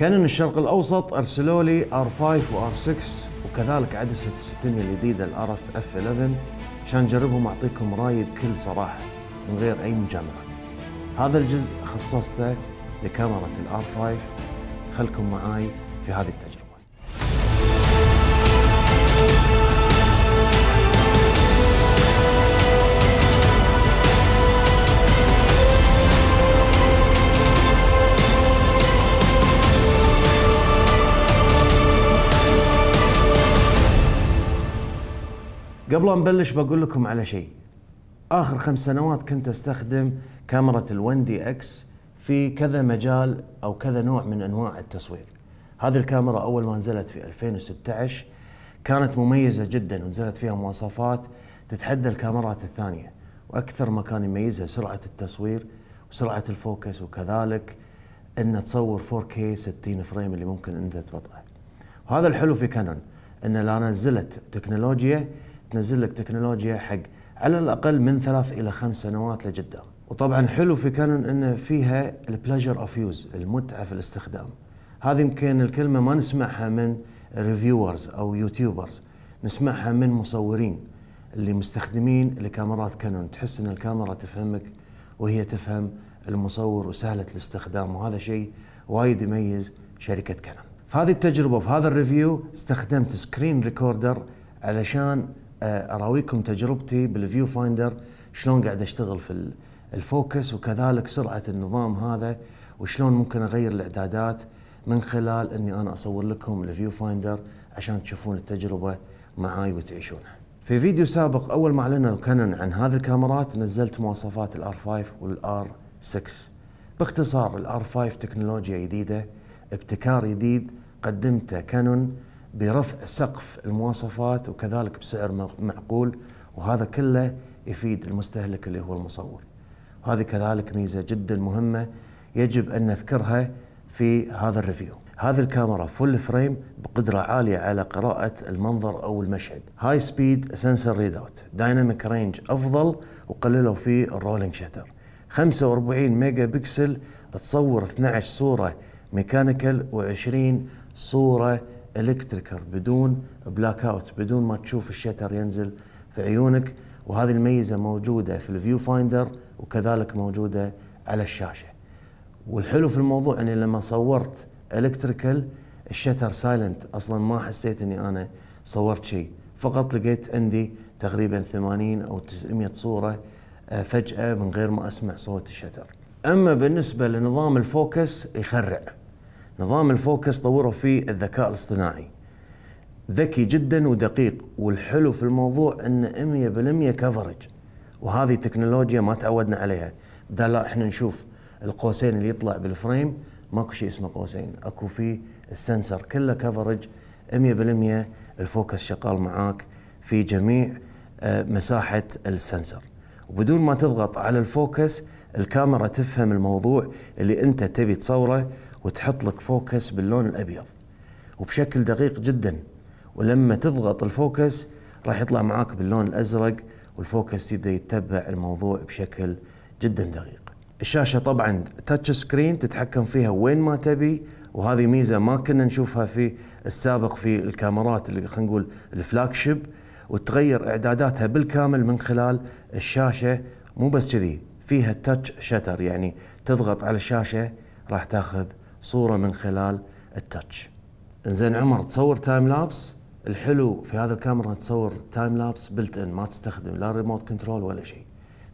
كانون الشرق الاوسط ارسلوا لي ار 5 وار 6 وكذلك عدسه الستنية الجديده الار اف اف 11 عشان اجربهم اعطيكم راي بكل صراحه من غير اي مجاملات. هذا الجزء خصصته لكاميرا الار 5 خلكم معاي في هذه التجربه. قبل أن نبلش بقول لكم على شيء آخر خمس سنوات كنت أستخدم كاميرا ال1 دي اكس في كذا مجال أو كذا نوع من أنواع التصوير هذه الكاميرا أول ما نزلت في 2016 كانت مميزة جدا ونزلت فيها مواصفات تتحدى الكاميرات الثانية وأكثر ما كان يميزها سرعة التصوير وسرعة الفوكس وكذلك أن تصور 4K 60 فريم اللي ممكن أنت تبطئه وهذا الحلو في كانون أن لا نزلت تكنولوجيا تنزل لك تكنولوجيا حق على الاقل من ثلاث الى خمس سنوات لقدام وطبعا حلو في كانون انه فيها البلاجر اوف يوز المتعه في الاستخدام هذه يمكن الكلمه ما نسمعها من ريفيورز او يوتيوبرز نسمعها من مصورين اللي مستخدمين لكاميرات كانون تحس ان الكاميرا تفهمك وهي تفهم المصور وسهله الاستخدام وهذا شيء وايد يميز شركه كانون في هذه التجربه في هذا الريفيو استخدمت سكرين ريكوردر علشان آه، اراويكم تجربتي بالفيو فايندر شلون قاعد اشتغل في الفوكس وكذلك سرعه النظام هذا وشلون ممكن اغير الاعدادات من خلال اني انا اصور لكم الفيو فايندر عشان تشوفون التجربه معاي وتعيشونها. في فيديو سابق اول ما اعلنوا كانون عن هذه الكاميرات نزلت مواصفات الار 5 والار 6. باختصار الار 5 تكنولوجيا جديده ابتكار جديد قدمته كانون برفع سقف المواصفات وكذلك بسعر معقول وهذا كله يفيد المستهلك اللي هو المصور هذه كذلك ميزة جدا مهمة يجب أن نذكرها في هذا الريفيو هذه الكاميرا فول فريم بقدرة عالية على قراءة المنظر أو المشهد هاي سبيد سنسر ريد اوت دايناميك رينج أفضل وقللوا فيه الرولينج شتر 45 ميجا بكسل تصور 12 صورة ميكانيكال و20 صورة الكتريكر بدون بلاك اوت بدون ما تشوف الشتر ينزل في عيونك وهذه الميزه موجوده في الفيو فايندر وكذلك موجوده على الشاشه. والحلو في الموضوع اني لما صورت الكتريكال الشتر سايلنت اصلا ما حسيت اني انا صورت شيء فقط لقيت عندي تقريبا 80 او 900 صوره آه، فجاه من غير ما اسمع صوت الشتر. اما بالنسبه لنظام الفوكس يخرع نظام الفوكس طوروا فيه الذكاء الاصطناعي ذكي جدا ودقيق والحلو في الموضوع انه 100% كفرج وهذه تكنولوجيا ما تعودنا عليها بدال لا احنا نشوف القوسين اللي يطلع بالفريم ماكو شيء اسمه قوسين اكو في السنسر كله كفرج 100% الفوكس شغال معاك في جميع آه، مساحه السنسر وبدون ما تضغط على الفوكس الكاميرا تفهم الموضوع اللي انت تبي تصوره وتحط لك فوكس باللون الابيض وبشكل دقيق جدا ولما تضغط الفوكس راح يطلع معاك باللون الازرق والفوكس يبدا يتبع الموضوع بشكل جدا دقيق. الشاشه طبعا تاتش سكرين تتحكم فيها وين ما تبي وهذه ميزه ما كنا نشوفها في السابق في الكاميرات اللي خلينا نقول الفلاج شيب وتغير اعداداتها بالكامل من خلال الشاشه مو بس كذي فيها تاتش شتر يعني تضغط على الشاشه راح تاخذ صوره من خلال التاتش انزين عمر تصور تايم لابس الحلو في هذا الكاميرا تصور تايم لابس بلت ان ما تستخدم لا ريموت كنترول ولا شيء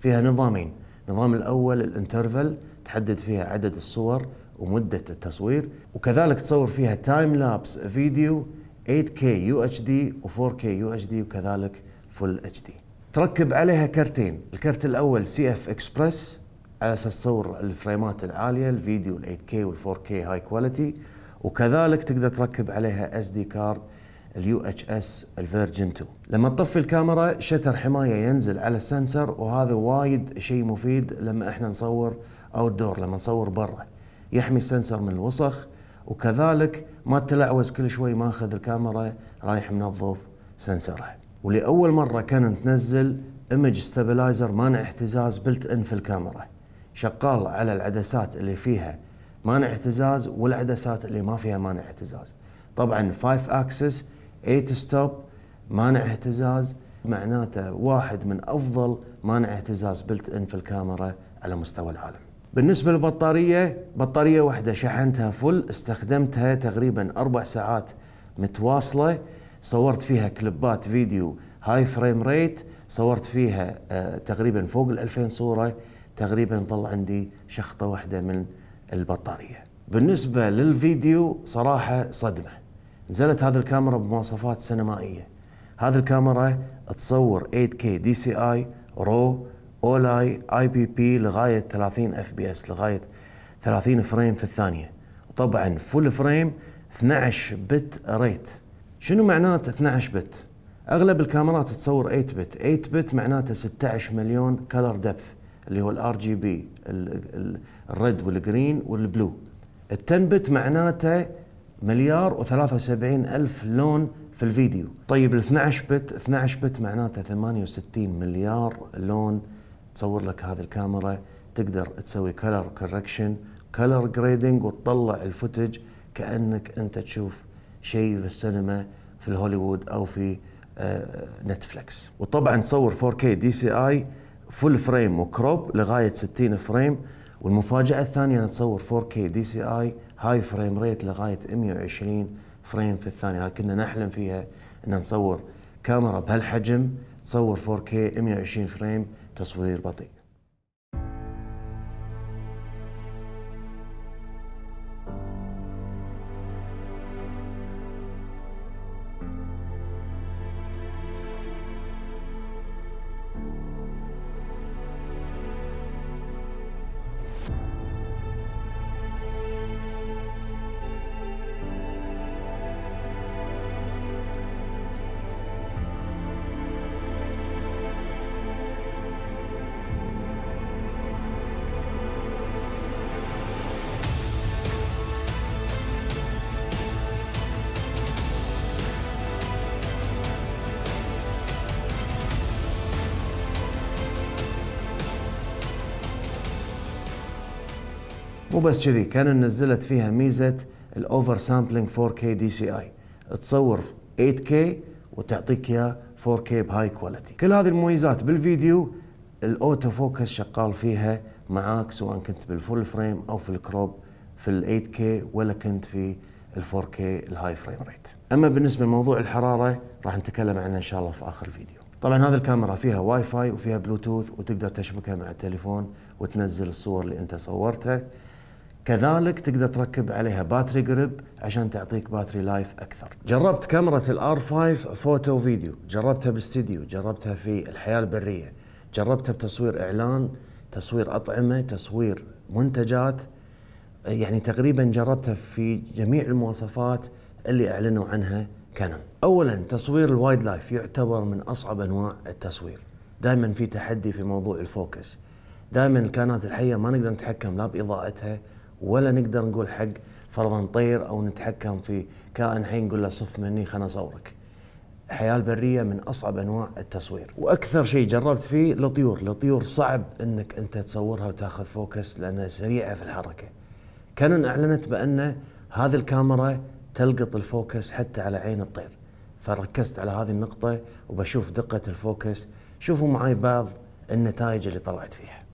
فيها نظامين النظام الاول الانترفل تحدد فيها عدد الصور ومده التصوير وكذلك تصور فيها تايم لابس فيديو 8K UHD و 4K UHD وكذلك فل HD تركب عليها كرتين الكرت الاول سي اف اكسبرس على اساس تصور الفريمات العاليه الفيديو ال 8K وال 4K هاي كواليتي وكذلك تقدر تركب عليها اس دي كارد اليو اتش اس الفيرجن 2 لما تطفي الكاميرا شتر حمايه ينزل على السنسر وهذا وايد شيء مفيد لما احنا نصور اوت دور لما نصور برا يحمي السنسر من الوسخ وكذلك ما تلعوز كل شوي ماخذ الكاميرا رايح منظف سنسرها ولاول مره كانت تنزل ايمج ستابلايزر مانع اهتزاز بلت ان في الكاميرا شغال على العدسات اللي فيها مانع اهتزاز والعدسات اللي ما فيها مانع اهتزاز طبعا 5 اكسس 8 ستوب مانع اهتزاز معناته واحد من افضل مانع اهتزاز بلت ان في الكاميرا على مستوى العالم بالنسبه للبطاريه بطاريه واحده شحنتها فل استخدمتها تقريبا اربع ساعات متواصله صورت فيها كليبات فيديو هاي فريم ريت صورت فيها آه، تقريبا فوق ال 2000 صوره تقريبا ظل عندي شخطة واحدة من البطارية بالنسبة للفيديو صراحة صدمة نزلت هذه الكاميرا بمواصفات سينمائية هذه الكاميرا تصور 8K DCI RAW OLI اي بي بي لغاية 30 اف بي اس لغاية 30 فريم في الثانية وطبعا فول فريم 12 بت ريت شنو معناته 12 بت؟ اغلب الكاميرات تصور 8 بت 8 بت معناته 16 مليون كلر دبث اللي هو الار جي بي الريد والجرين والبلو التنبت معناته مليار و73 الف لون في الفيديو طيب ال 12 بت 12 بت معناته 68 مليار لون تصور لك هذه الكاميرا تقدر تسوي كلر كوركشن كلر جريدنج وتطلع الفوتج كانك انت تشوف شيء في السينما في الهوليوود او في آه، نتفلكس وطبعا تصور 4K دي سي اي فول فريم وكروب لغايه 60 فريم والمفاجاه الثانيه نتصور 4K دي سي اي هاي فريم ريت لغايه 120 فريم في الثانيه هاي كنا نحلم فيها ان نصور كاميرا بهالحجم تصور 4K 120 فريم تصوير بطيء مو بس كذي كان نزلت فيها ميزه الاوفر سامبلينج 4K دي سي اي تصور 8K وتعطيك اياه 4K بهاي كواليتي كل هذه المميزات بالفيديو الاوتو فوكس شغال فيها معاك سواء كنت بالفول فريم او في الكروب في ال 8K ولا كنت في ال 4K الهاي فريم ريت اما بالنسبه لموضوع الحراره راح نتكلم عنه ان شاء الله في اخر الفيديو طبعا هذه الكاميرا فيها واي فاي وفيها بلوتوث وتقدر تشبكها مع التليفون وتنزل الصور اللي انت صورتها كذلك تقدر تركب عليها باتري جريب عشان تعطيك باتري لايف اكثر. جربت كاميرا الار 5 فوتو وفيديو، جربتها باستديو، جربتها في الحياه البريه، جربتها بتصوير اعلان، تصوير اطعمه، تصوير منتجات يعني تقريبا جربتها في جميع المواصفات اللي اعلنوا عنها كانون. اولا تصوير الوايد لايف يعتبر من اصعب انواع التصوير. دائما في تحدي في موضوع الفوكس. دائما الكائنات الحيه ما نقدر نتحكم لا باضاءتها ولا نقدر نقول حق فرضا طير او نتحكم في كائن حين نقول له صف مني خلنا اصورك. الحياه البريه من اصعب انواع التصوير، واكثر شيء جربت فيه للطيور، لطيور صعب انك انت تصورها وتاخذ فوكس لانها سريعه في الحركه. كانون اعلنت بان هذه الكاميرا تلقط الفوكس حتى على عين الطير. فركزت على هذه النقطه وبشوف دقه الفوكس، شوفوا معي بعض النتائج اللي طلعت فيها.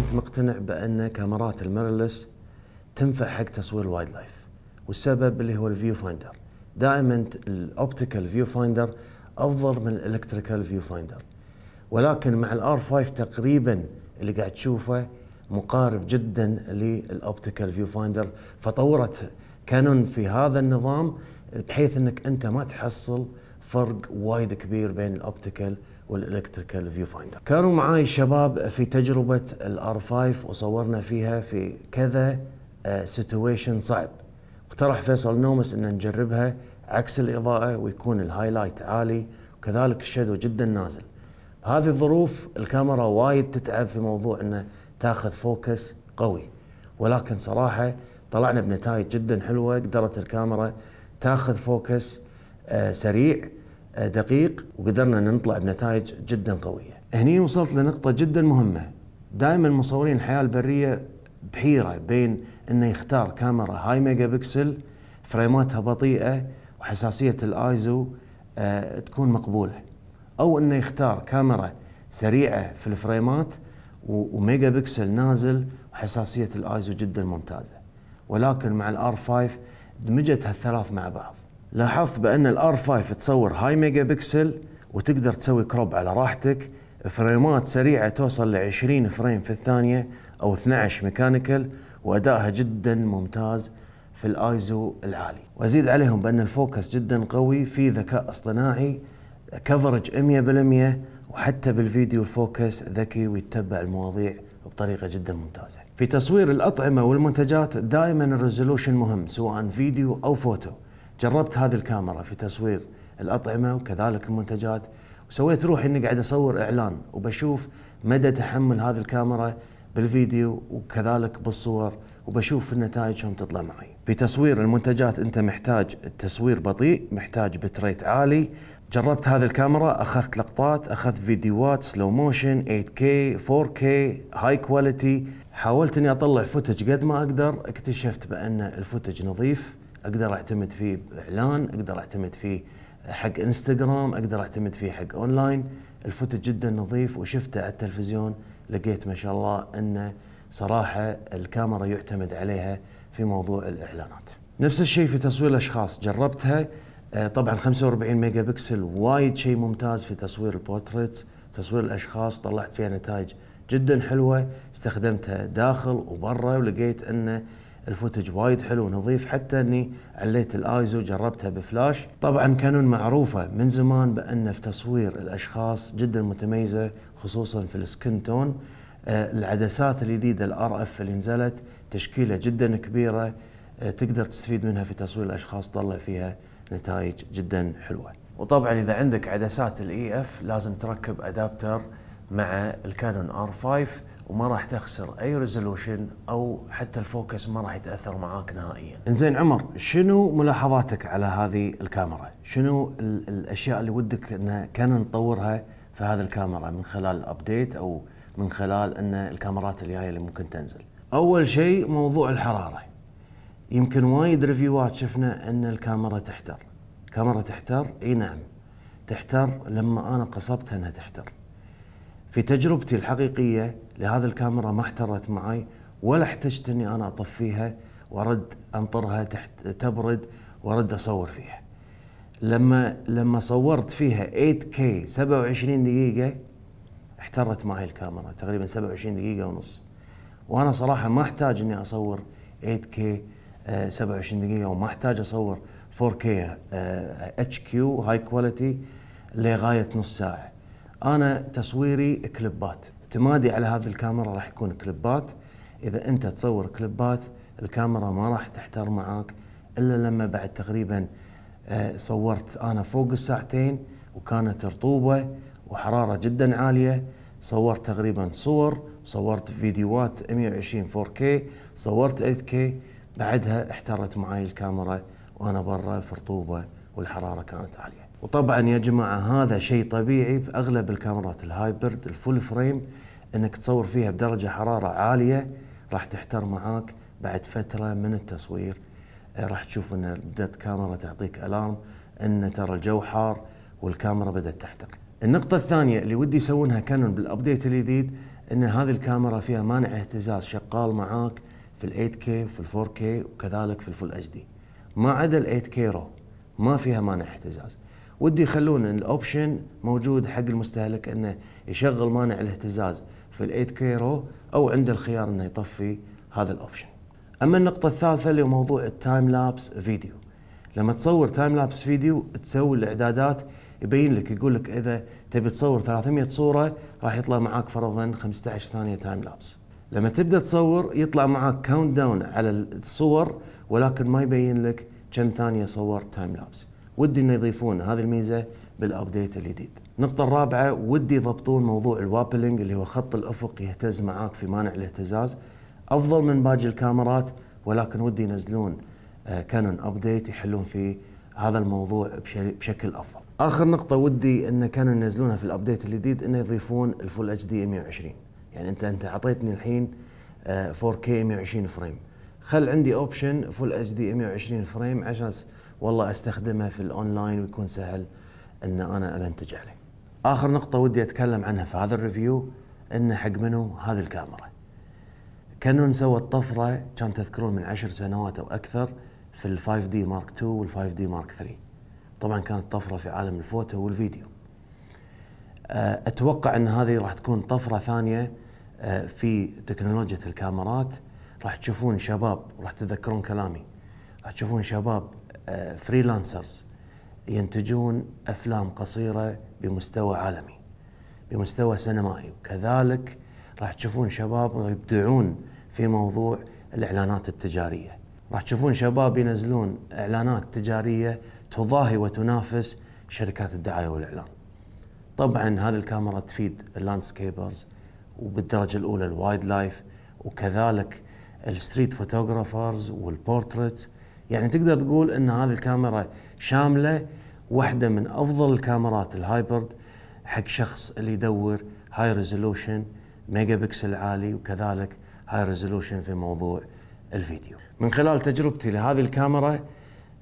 كنت مقتنع بان كاميرات الميرلس تنفع حق تصوير الوايلد لايف والسبب اللي هو الفيو فايندر دائما الاوبتيكال فيو فايندر افضل من الالكتريكال فيو فايندر ولكن مع الار 5 تقريبا اللي قاعد تشوفه مقارب جدا للاوبتيكال فيو فايندر فطورت كانون في هذا النظام بحيث انك انت ما تحصل فرق وايد كبير بين الاوبتيكال والالكتريكال فيو فايندر كانوا معاي شباب في تجربه الار 5 وصورنا فيها في كذا سيتويشن آه، صعب اقترح فيصل نومس ان نجربها عكس الاضاءه ويكون الهايلايت عالي وكذلك الشادو جدا نازل هذه الظروف الكاميرا وايد تتعب في موضوع انه تاخذ فوكس قوي ولكن صراحه طلعنا بنتائج جدا حلوه قدرت الكاميرا تاخذ فوكس آه، سريع دقيق وقدرنا ان نطلع بنتائج جدا قويه. هني وصلت لنقطه جدا مهمه. دائما مصورين الحياه البريه بحيره بين انه يختار كاميرا هاي ميجا بكسل فريماتها بطيئه وحساسيه الايزو آه، تكون مقبوله. او انه يختار كاميرا سريعه في الفريمات وميجا بكسل نازل وحساسيه الايزو جدا ممتازه. ولكن مع الار 5 دمجت هالثلاث مع بعض. لاحظت بان الار 5 تصور هاي ميجا بكسل وتقدر تسوي كروب على راحتك فريمات سريعه توصل ل 20 فريم في الثانيه او 12 ميكانيكال وادائها جدا ممتاز في الايزو العالي وازيد عليهم بان الفوكس جدا قوي في ذكاء اصطناعي كفرج 100% وحتى بالفيديو الفوكس ذكي ويتبع المواضيع بطريقه جدا ممتازه. في تصوير الاطعمه والمنتجات دائما الريزولوشن مهم سواء فيديو او فوتو. جربت هذه الكاميرا في تصوير الاطعمه وكذلك المنتجات وسويت روحي اني قاعد اصور اعلان وبشوف مدى تحمل هذه الكاميرا بالفيديو وكذلك بالصور وبشوف النتائج شلون تطلع معي. في تصوير المنتجات انت محتاج التصوير بطيء، محتاج بتريت عالي، جربت هذه الكاميرا اخذت لقطات، اخذت فيديوهات سلو موشن 8K 4K هاي كواليتي، حاولت اني اطلع فوتج قد ما اقدر، اكتشفت بان الفوتج نظيف اقدر اعتمد فيه باعلان اقدر اعتمد فيه حق انستغرام اقدر اعتمد فيه حق اونلاين الفوتج جدا نظيف وشفته على التلفزيون لقيت ما شاء الله انه صراحه الكاميرا يعتمد عليها في موضوع الاعلانات نفس الشيء في تصوير الاشخاص جربتها آه، طبعا 45 ميجا بكسل وايد شيء ممتاز في تصوير البورتريتس تصوير الاشخاص طلعت فيها نتائج جدا حلوه استخدمتها داخل وبرا ولقيت انه الفوتج وايد حلو ونظيف حتى اني عليت الايزو جربتها بفلاش طبعا كانون معروفه من زمان بان في تصوير الاشخاص جدا متميزه خصوصا في السكن تون آه، العدسات الجديده الار اف اللي نزلت تشكيله جدا كبيره آه، تقدر تستفيد منها في تصوير الاشخاص طلع فيها نتائج جدا حلوه وطبعا اذا عندك عدسات الاي اف لازم تركب ادابتر مع الكانون ار 5 وما راح تخسر اي ريزولوشن او حتى الفوكس ما راح يتاثر معاك نهائيا. انزين عمر شنو ملاحظاتك على هذه الكاميرا؟ شنو الاشياء اللي ودك انها كان نطورها في هذه الكاميرا من خلال الابديت او من خلال ان الكاميرات الجايه اللي ممكن تنزل؟ اول شيء موضوع الحراره. يمكن وايد ريفيوات شفنا ان الكاميرا تحتر. كاميرا تحتر؟ اي نعم. تحتر لما انا قصبتها انها تحتر. في تجربتي الحقيقيه لهذا الكاميرا ما احترت معي ولا احتجت اني انا اطفيها وارد انطرها تحت تبرد وارد اصور فيها. لما لما صورت فيها 8K 27 دقيقه احترت معي الكاميرا تقريبا 27 دقيقه ونص. وانا صراحه ما احتاج اني اصور 8K 27 آه، دقيقه وما احتاج اصور 4K اتش كيو هاي كواليتي لغايه نص ساعه. انا تصويري كليبات اعتمادي على هذه الكاميرا راح يكون كليبات اذا انت تصور كليبات الكاميرا ما راح تحتار معاك الا لما بعد تقريبا آه، صورت انا فوق الساعتين وكانت رطوبه وحراره جدا عاليه صورت تقريبا صور صورت فيديوهات 120 4K صورت 8K بعدها احترت معاي الكاميرا وانا برا في رطوبه والحراره كانت عاليه وطبعا يا جماعه هذا شيء طبيعي في اغلب الكاميرات الهايبرد الفول فريم انك تصور فيها بدرجه حراره عاليه راح تحتر معاك بعد فتره من التصوير إيه، راح تشوف ان بدات كاميرا تعطيك الارم ان ترى الجو حار والكاميرا بدات تحتر. النقطة الثانية اللي ودي يسوونها كانون بالابديت الجديد ان هذه الكاميرا فيها مانع اهتزاز شغال معاك في ال 8K وفي ال 4K وكذلك في الفول اتش دي. ما عدا ال 8K رو ما فيها مانع اهتزاز. ودي يخلون الاوبشن موجود حق المستهلك انه يشغل مانع الاهتزاز في الايت كيرو او عنده الخيار انه يطفي هذا الاوبشن. اما النقطة الثالثة اللي هو موضوع التايم لابس فيديو. لما تصور تايم لابس فيديو تسوي الاعدادات يبين لك يقول لك اذا تبي تصور 300 صورة راح يطلع معاك فرضا 15 ثانية تايم لابس. لما تبدا تصور يطلع معاك كاونت داون على الصور ولكن ما يبين لك كم ثانية صورت تايم لابس. ودي انه يضيفون هذه الميزه بالابديت الجديد. النقطة الرابعة ودي يضبطون موضوع الوابلنج اللي هو خط الافق يهتز معاك في مانع الاهتزاز افضل من باقي الكاميرات ولكن ودي ينزلون كانون آه، ابديت يحلون فيه هذا الموضوع بشكل افضل. اخر نقطة ودي ان كانوا ينزلونها في الابديت الجديد انه يضيفون الفول اتش دي 120 يعني انت انت اعطيتني الحين 4K 120 فريم خل عندي اوبشن فول اتش دي 120 فريم عشان والله استخدمها في الاونلاين ويكون سهل ان انا انتج عليه. اخر نقطه ودي اتكلم عنها في هذا الريفيو انه حق منو هذه الكاميرا. كانون سوت طفره كان تذكرون من عشر سنوات او اكثر في ال 5 دي مارك 2 وال 5 دي مارك 3. طبعا كانت طفره في عالم الفوتو والفيديو. آه، اتوقع ان هذه راح تكون طفره ثانيه آه، في تكنولوجيا الكاميرات راح تشوفون شباب راح تتذكرون كلامي راح تشوفون شباب فريلانسرز آه، ينتجون افلام قصيره بمستوى عالمي بمستوى سينمائي وكذلك راح تشوفون شباب يبدعون في موضوع الاعلانات التجاريه راح تشوفون شباب ينزلون اعلانات تجاريه تضاهي وتنافس شركات الدعايه والاعلان طبعا هذه الكاميرا تفيد اللاندسكيبرز وبالدرجه الاولى الوايد لايف وكذلك الستريت فوتوغرافرز والبورتريتس يعني تقدر تقول ان هذه الكاميرا شامله واحده من افضل الكاميرات الهايبرد حق شخص اللي يدور هاي ريزولوشن ميجا بكسل عالي وكذلك هاي ريزولوشن في موضوع الفيديو. من خلال تجربتي لهذه الكاميرا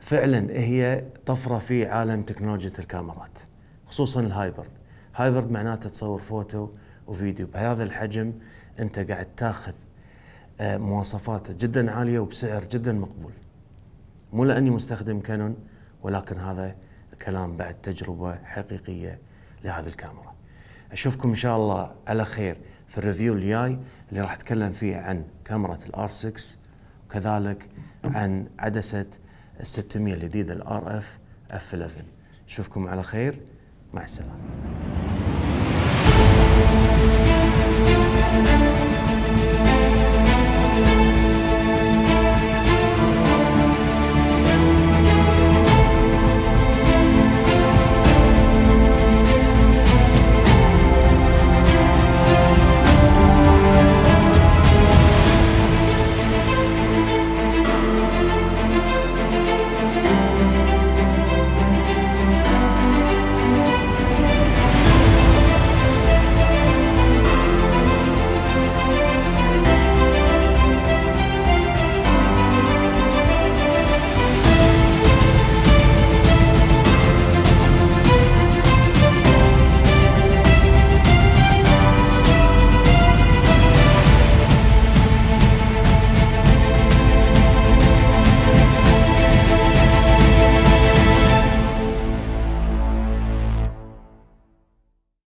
فعلا هي طفره في عالم تكنولوجيا الكاميرات خصوصا الهايبرد. هايبرد معناته تصور فوتو وفيديو بهذا الحجم انت قاعد تاخذ آه، مواصفات جدا عاليه وبسعر جدا مقبول. مو لاني مستخدم كانون ولكن هذا كلام بعد تجربه حقيقيه لهذه الكاميرا. اشوفكم ان شاء الله على خير في الريفيو الجاي اللي راح اتكلم فيه عن كاميرا الار 6 وكذلك عن عدسه ال 600 الجديده الار اف اف 11. اشوفكم على خير مع السلامه.